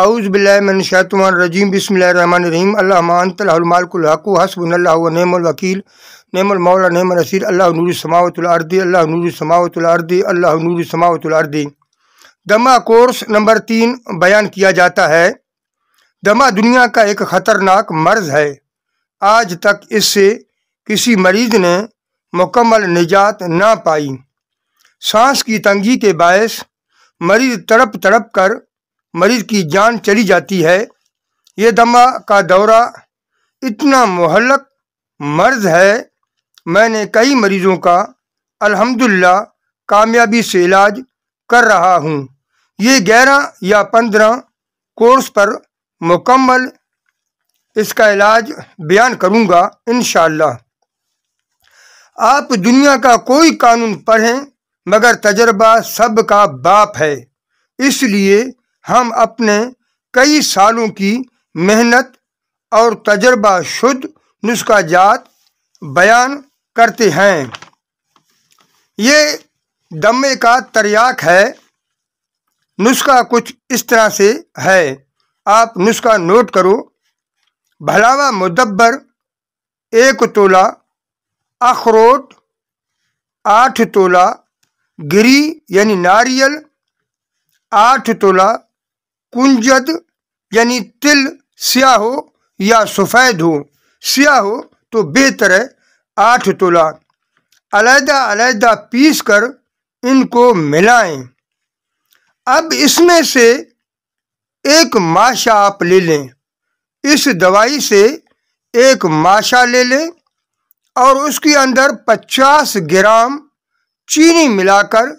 अउज़बिल्लाशतरजीम बसमीम अल्लाहमानतमालकुल्लाकू हसबनल्लामवकील नमौला नमन नसीर अल्लाह नूर समावतलारदी अल्लाह नूर समावतलारदी अल्लाह नूर समावतलारदी दमा course number तीन बयान किया जाता है दमा दुनिया का एक ख़तरनाक मर्ज़ है आज तक इससे किसी मरीज़ ने मुकम्मल निजात ना पाई सांस की तंगी के बायस मरीज़ तड़प तड़प कर मरीज की जान चली जाती है ये दमा का दौरा इतना मोहलक मर्ज है मैंने कई मरीज़ों का अल्हम्दुलिल्लाह कामयाबी से इलाज कर रहा हूँ ये ग्यारह या पंद्रह कोर्स पर मुकम्मल इसका इलाज बयान करूँगा इन आप दुनिया का कोई कानून पढ़ें मगर तजर्बा सब का बाप है इसलिए हम अपने कई सालों की मेहनत और तजर्बा शुद्ध नुस्खा जात बयान करते हैं ये दमे का तरियाक है नुस्खा कुछ इस तरह से है आप नुस्खा नोट करो भलावा मुदब्बर एक तोला अखरोट आठ तोला गिरी यानी नारियल आठ तोला कुंजद यानी तिल स्या हो या सफ़ेद हो स्या हो तो बेहतर है आठ तोला अलहदा अलहदा पीस कर इनको मिलाएं अब इसमें से एक माशा आप ले लें इस दवाई से एक माशा ले लें और उसके अंदर 50 ग्राम चीनी मिलाकर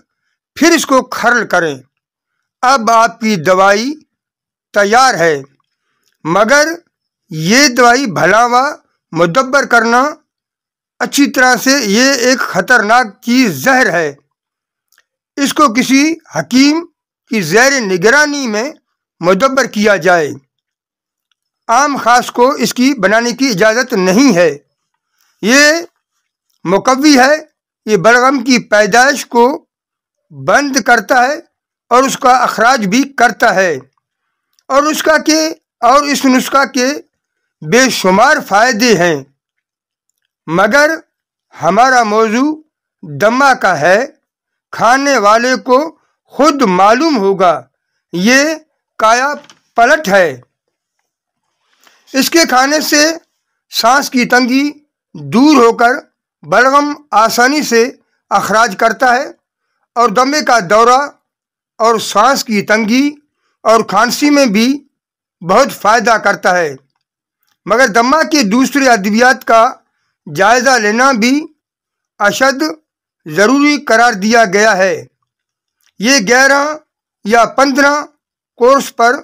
फिर इसको खरल करें अब आपकी दवाई तैयार है मगर ये दवाई भलावा व मुदब्बर करना अच्छी तरह से ये एक ख़तरनाक चीज़ जहर है इसको किसी हकीम की जैर निगरानी में मुदब्बर किया जाए आम खास को इसकी बनाने की इजाज़त नहीं है ये मुकवी है ये बलगम की पैदाइश को बंद करता है और उसका अखराज भी करता है और उसका के और इस नुस्खा के बेशुमार फ़ायदे हैं मगर हमारा मौजू दमा का है खाने वाले को खुद मालूम होगा ये काया पलट है इसके खाने से सांस की तंगी दूर होकर बलगम आसानी से अखराज करता है और दमे का दौरा और सांस की तंगी और खांसी में भी बहुत फ़ायदा करता है मगर दमा के दूसरे अद्वियात का जायज़ा लेना भी अशद ज़रूरी करार दिया गया है ये ग्यारह या पंद्रह कोर्स पर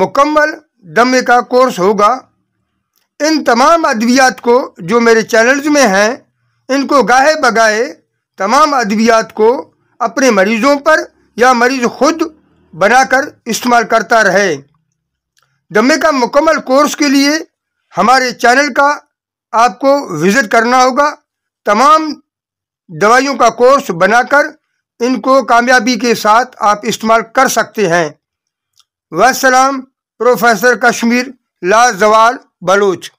मुकम्मल दमे का कोर्स होगा इन तमाम अद्वियात को जो मेरे चैनल्स में हैं इनको गाहे बगाहे तमाम अद्वियात को अपने मरीज़ों पर या मरीज़ खुद बनाकर इस्तेमाल करता रहे दमे का मुकम्मल कोर्स के लिए हमारे चैनल का आपको विज़िट करना होगा तमाम दवाइयों का कोर्स बनाकर इनको कामयाबी के साथ आप इस्तेमाल कर सकते हैं वसलाम प्रोफेसर कश्मीर लाजवाल बलोच